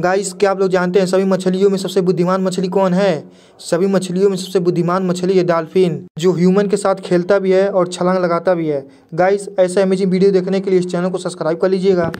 guys क्या आप लोग जानते हैं सभी मछलियों में सबसे बुद्धिमान मछली कौन है सभी मछलियों में सबसे बुद्धिमान मछली है डॉल्फिन जो ह्यूमन के साथ खेलता भी है और छलांग लगाता भी है गाइस ऐसा अमेजिंग वीडियो देखने के लिए इस चैनल को सब्सक्राइब कर लीजिएगा